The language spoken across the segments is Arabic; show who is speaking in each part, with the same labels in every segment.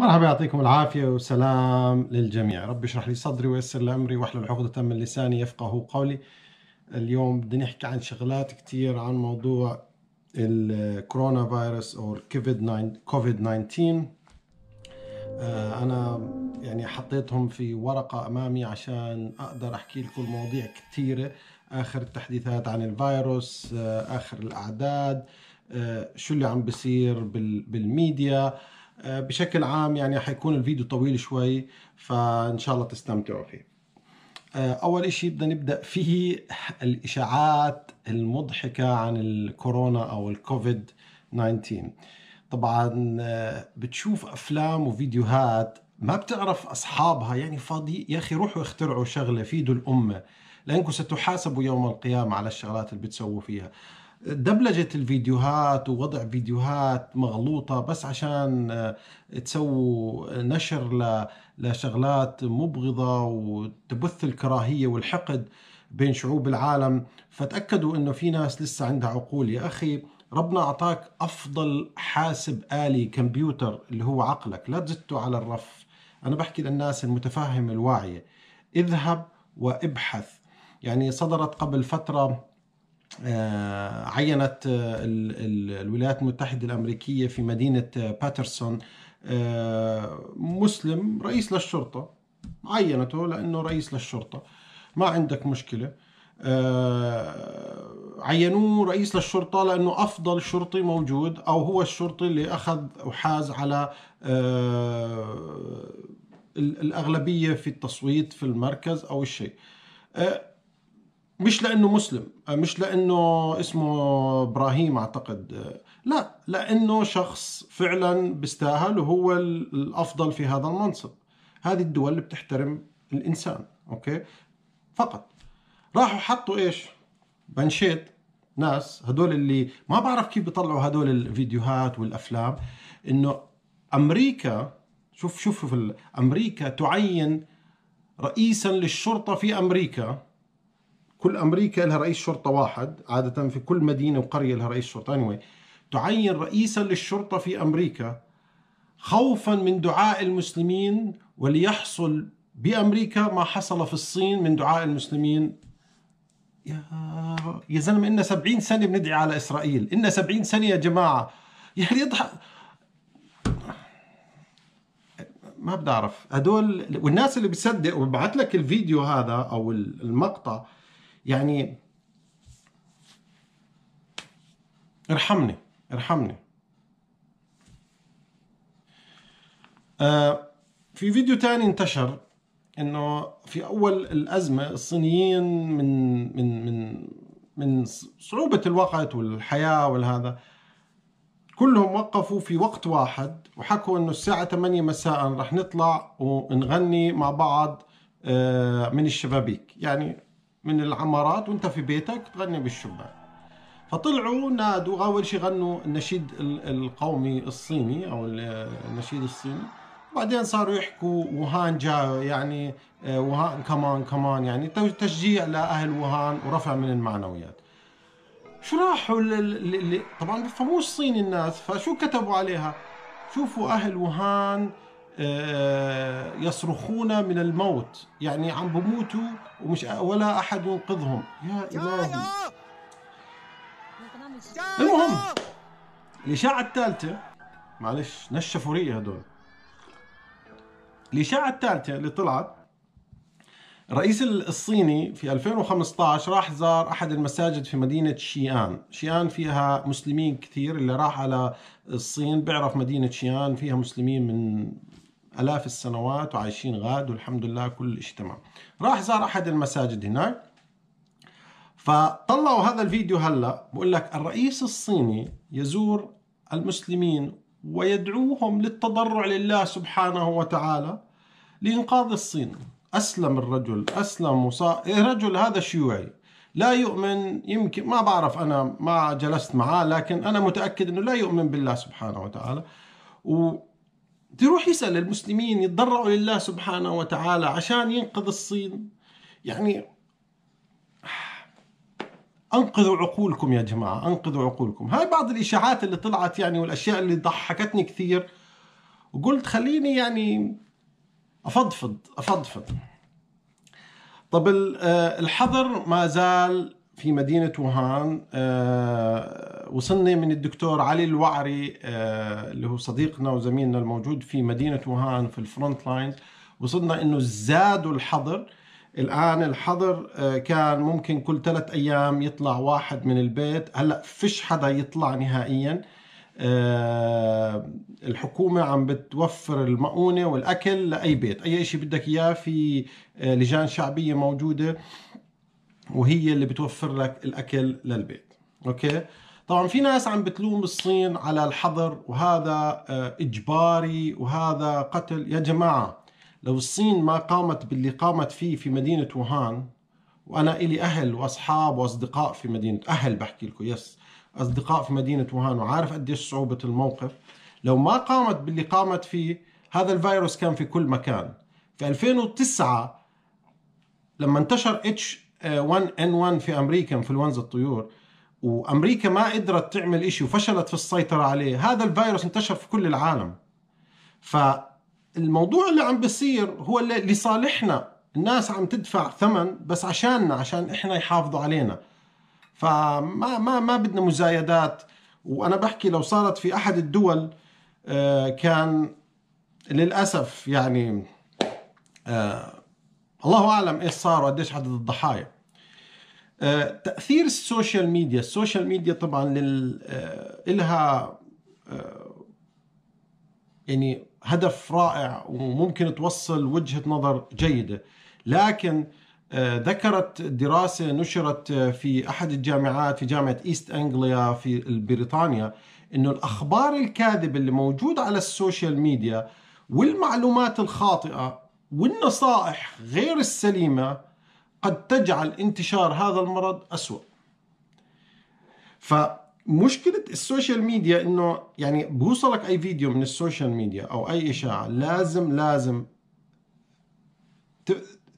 Speaker 1: مرحبا يعطيكم العافية وسلام للجميع ربي اشرح لي صدري ويسر لي أمري واحلل عقدة من لساني يفقه قولي اليوم بدنا نحكي عن شغلات كتير عن موضوع الكورونا فيروس أو كوفيد 19 آه، أنا يعني حطيتهم في ورقة أمامي عشان أقدر أحكي لكم مواضيع كتيرة آخر التحديثات عن الفيروس آه، آخر الأعداد آه، شو اللي عم بصير بالميديا آه، بشكل عام يعني حيكون الفيديو طويل شوي فان شاء الله تستمتعوا فيه آه، اول اشي بدنا نبدا فيه الاشاعات المضحكه عن الكورونا او الكوفيد 19 طبعا آه، بتشوف افلام وفيديوهات ما بتعرف اصحابها يعني فاضي يا اخي روحوا اخترعوا شغله فيدوا الامه لانكم ستحاسبوا يوم القيامه على الشغلات اللي بتسووا فيها دبلجة الفيديوهات ووضع فيديوهات مغلوطة بس عشان آه، تسووا نشر لشغلات مبغضة وتبث الكراهية والحقد بين شعوب العالم فتأكدوا أنه في ناس لسه عندها عقول يا أخي ربنا أعطاك أفضل حاسب آلي كمبيوتر اللي هو عقلك لا تزته على الرف أنا بحكي للناس المتفاهم الواعية اذهب وابحث يعني صدرت قبل فترة آه، عينت آه، الولايات المتحدة الأمريكية في مدينة آه، باترسون مسلم رئيس للشرطة عينته لأنه رئيس للشرطة ما عندك مشكلة عينوه رئيس للشرطة لأنه أفضل شرطي موجود أو هو الشرطي اللي أخذ وحاز على الأغلبية في التصويت في المركز أو الشيء مش لانه مسلم آه، مش لانه اسمه ابراهيم اعتقد آه، لا لانه شخص فعلا بيستاهل وهو الافضل في هذا المنصب هذه الدول اللي بتحترم الانسان اوكي فقط راحوا حطوا ايش بنشيت ناس هدول اللي ما بعرف كيف بيطلعوا هدول الفيديوهات والافلام انه امريكا شوف شوف في امريكا تعين رئيسا للشرطه في امريكا كل امريكا لها رئيس شرطه واحد عاده في كل مدينه وقريه لها رئيس شرطه anyway تعين رئيسا للشرطه في امريكا خوفا من دعاء المسلمين وليحصل بامريكا ما حصل في الصين من دعاء المسلمين يا يا زلمه إلنا 70 سنه بندعي على اسرائيل إلنا 70 سنه يا جماعه يعني يضحك ما بدي اعرف هدول والناس اللي بتصدق وببعث لك الفيديو هذا او المقطع يعني ارحمني ارحمني آه في فيديو تاني انتشر انه في اول الازمه الصينيين من من من من صعوبه الوقت والحياه والهذا كلهم وقفوا في وقت واحد وحكوا انه الساعه 8 مساء رح نطلع ونغني مع بعض آه، من الشبابيك يعني من العمارات وانت في بيتك تغني بالشباك فطلعوا نادوا اول شيء غنوا النشيد القومي الصيني او النشيد الصيني بعدين صاروا يحكوا وهان جا يعني آه، وهان كمان كمان يعني تشجيع لاهل وهان ورفع من المعنويات شو راحوا طبعا بفهموش صيني الناس فشو كتبوا عليها شوفوا اهل وهان آه، آه، يصرخون من الموت يعني عم بموتوا ومش ولا أحد ينقذهم يا إلهي المهم الإشاعة الثالثة معلش نشفوا ريقي هدول الإشاعة الثالثة اللي طلعت الرئيس الصيني في 2015 راح زار احد المساجد في مدينه شيان، شيان فيها مسلمين كثير اللي راح على الصين بيعرف مدينه شيان فيها مسلمين من الاف السنوات وعايشين غاد والحمد لله كل شيء تمام. راح زار احد المساجد هناك فطلعوا هذا الفيديو هلا بقول لك الرئيس الصيني يزور المسلمين ويدعوهم للتضرع لله سبحانه وتعالى لانقاذ الصين أسلم الرجل أسلم وصار إيه رجل هذا شيوعي لا يؤمن يمكن ما بعرف أنا ما جلست معاه لكن أنا متأكد أنه لا يؤمن بالله سبحانه وتعالى و تروح يسأل المسلمين يتضرعوا لله سبحانه وتعالى عشان ينقذ الصين يعني انقذوا عقولكم يا جماعه انقذوا عقولكم هاي بعض الاشاعات اللي طلعت يعني والاشياء اللي ضحكتني كثير وقلت خليني يعني أفضفض أفضفض طب آه، الحظر ما زال في مدينة وهان آه، وصلنا من الدكتور علي الوعري آه، اللي هو صديقنا وزميلنا الموجود في مدينة وهان في الفرونت لاين وصلنا انه زادوا الحظر الان الحظر كان ممكن كل ثلاث ايام يطلع واحد من البيت هلا فيش حدا يطلع نهائيا آه، الحكومة عم بتوفر المؤونة والأكل لأي بيت أي شيء بدك إياه في آه، لجان شعبية موجودة وهي اللي بتوفر لك الأكل للبيت أوكي طبعا في ناس عم بتلوم الصين على الحظر وهذا آه، إجباري وهذا قتل يا جماعة لو الصين ما قامت باللي قامت فيه في مدينة ووهان وأنا إلي أهل وأصحاب وأصدقاء في مدينة أهل بحكي لكم يس أصدقاء في مدينة وهان وعارف قديش صعوبة الموقف لو ما قامت باللي قامت فيه هذا الفيروس كان في كل مكان في 2009 لما انتشر اتش 1 ان 1 في امريكا انفلونزا الطيور وامريكا ما قدرت تعمل شيء وفشلت في السيطره عليه هذا الفيروس انتشر في كل العالم فالموضوع اللي عم بيصير هو اللي لصالحنا الناس عم تدفع ثمن بس عشاننا عشان احنا يحافظوا علينا فما ما ما بدنا مزايدات وانا بحكي لو صارت في احد الدول آه، كان للاسف يعني آه، الله اعلم ايش صار وقديش عدد الضحايا آه، تاثير السوشيال ميديا السوشيال ميديا طبعا لل لها يعني هدف رائع وممكن توصل وجهه نظر جيده لكن آه، ذكرت دراسة نشرت آه، في أحد الجامعات في جامعة إيست أنجليا في بريطانيا أنه الأخبار الكاذبة اللي موجودة على السوشيال ميديا والمعلومات الخاطئة والنصائح غير السليمة قد تجعل انتشار هذا المرض أسوأ فمشكلة السوشيال ميديا أنه يعني بوصلك أي فيديو من السوشيال ميديا أو أي إشاعة لازم لازم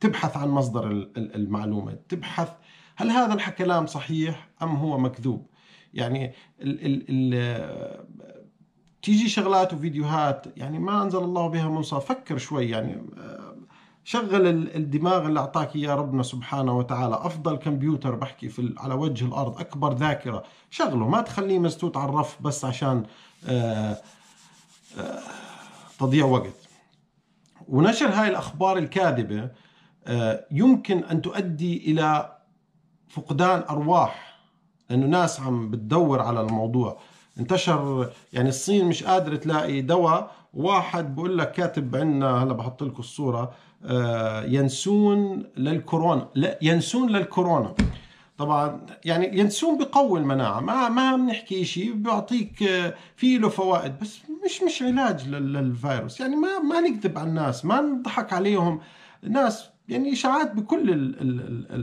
Speaker 1: تبحث عن مصدر المعلومة تبحث هل هذا الكلام صحيح أم هو مكذوب يعني ال ال ال تيجي شغلات وفيديوهات يعني ما أنزل الله بها منصة فكر شوي يعني آه، شغل الدماغ اللي أعطاك إياه ربنا سبحانه وتعالى أفضل كمبيوتر بحكي في على وجه الأرض أكبر ذاكرة شغله ما تخليه مستوت على الرف بس عشان آه، آه، تضيع وقت ونشر هاي الأخبار الكاذبة آه، يمكن أن تؤدي إلى فقدان أرواح لأنه ناس عم بتدور على الموضوع انتشر يعني الصين مش قادرة تلاقي دواء واحد بقول لك كاتب عندنا هلا بحط لكم الصورة آه، ينسون للكورونا لا ينسون للكورونا طبعا يعني ينسون بقوي المناعة ما ما بنحكي شيء بيعطيك آه، في له فوائد بس مش مش علاج للفيروس يعني ما ما نكذب على الناس ما نضحك عليهم ناس يعني إشاعات بكل ال ال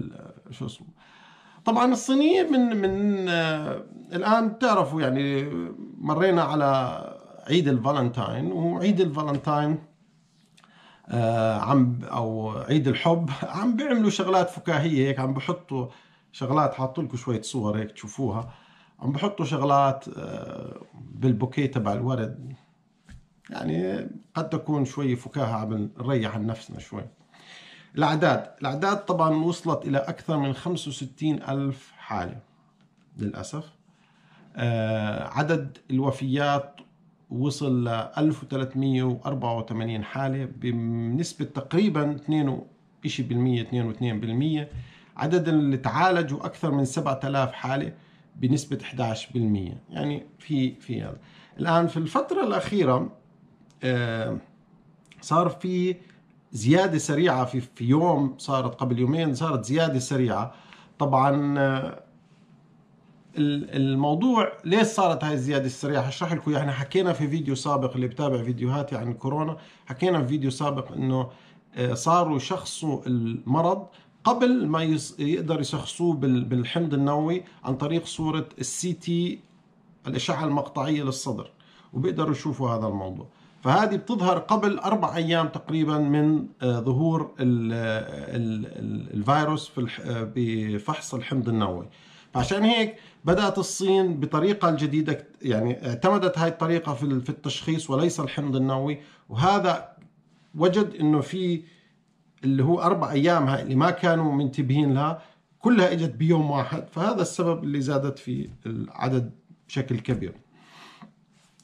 Speaker 1: ال شو اسمه طبعا الصينيين من من آه، الآن بتعرفوا يعني مرينا على عيد الفالنتاين وعيد الفالنتاين آه، عم او عيد الحب عم بيعملوا شغلات فكاهيه هيك عم بحطوا شغلات حاط لكم شويه صور هيك تشوفوها عم بحطوا شغلات آه، بالبوكيه تبع الورد يعني قد تكون شوي فكاهه عم نريح عن نفسنا شوي الأعداد الأعداد طبعا وصلت إلى أكثر من 65 ألف حالة للأسف آه عدد الوفيات وصل ل 1384 حالة بنسبة تقريبا 2 شيء بالمية 2 بالمية عدد اللي تعالجوا أكثر من 7000 حالة بنسبة 11% بالمية يعني في في هذا الآن في الفترة الأخيرة آه صار في زياده سريعه في في يوم صارت قبل يومين صارت زياده سريعه طبعا الموضوع ليش صارت هاي الزياده السريعه هشرح لكم احنا حكينا في فيديو سابق اللي بتابع فيديوهاتي عن الكورونا حكينا في فيديو سابق انه آه، صاروا يشخصوا المرض قبل ما يقدر يشخصوه بالحمض النووي عن طريق صوره السي تي الاشعه المقطعيه للصدر وبيقدروا يشوفوا هذا الموضوع فهذه بتظهر قبل أربع أيام تقريبا من آه، ظهور آه، الفيروس آه، بفحص الحمض النووي فعشان هيك بدأت الصين بطريقة الجديدة يعني اعتمدت هاي الطريقة في التشخيص وليس الحمض النووي وهذا وجد انه في اللي هو اربع ايام هاي اللي ما كانوا منتبهين لها كلها اجت بيوم واحد فهذا السبب اللي زادت في العدد بشكل كبير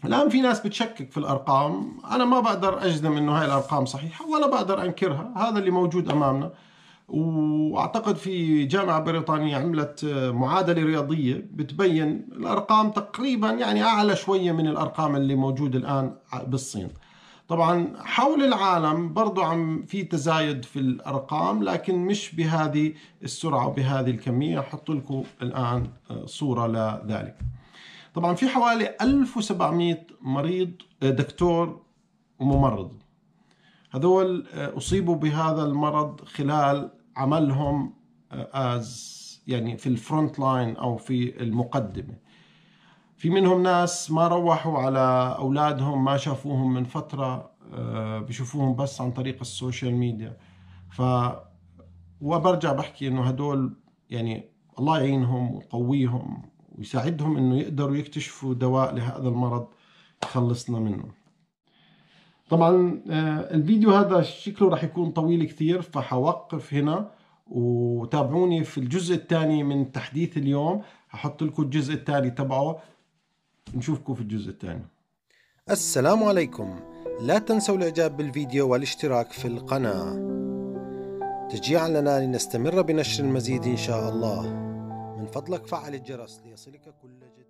Speaker 1: الآن في ناس بتشكك في الأرقام أنا ما بقدر أجزم أنه هاي الأرقام صحيحة ولا بقدر أنكرها هذا اللي موجود أمامنا واعتقد في جامعه بريطانيه عملت معادله رياضيه بتبين الارقام تقريبا يعني اعلى شويه من الارقام اللي موجوده الان بالصين. طبعا حول العالم برضو عم في تزايد في الارقام لكن مش بهذه السرعه وبهذه الكميه احط لكم الان صوره لذلك. طبعا في حوالي 1700 مريض آه، دكتور وممرض هذول آه، أصيبوا بهذا المرض خلال عملهم از آه، يعني في الفرونت لاين أو في المقدمة في منهم ناس ما روحوا على أولادهم ما شافوهم من فترة بشوفوهم بس عن طريق السوشيال ميديا ف وبرجع بحكي انه هدول يعني الله يعينهم ويقويهم ويساعدهم انه يقدروا يكتشفوا دواء لهذا المرض يخلصنا منه طبعا آه، الفيديو هذا شكله راح يكون طويل كثير فحوقف هنا وتابعوني في الجزء الثاني من تحديث اليوم هحط لكم الجزء الثاني تبعه نشوفكم في الجزء الثاني السلام عليكم لا تنسوا الاعجاب بالفيديو والاشتراك في القناة تشجيعا لنا لنستمر بنشر المزيد ان شاء الله من فضلك فعل الجرس ليصلك كل جديد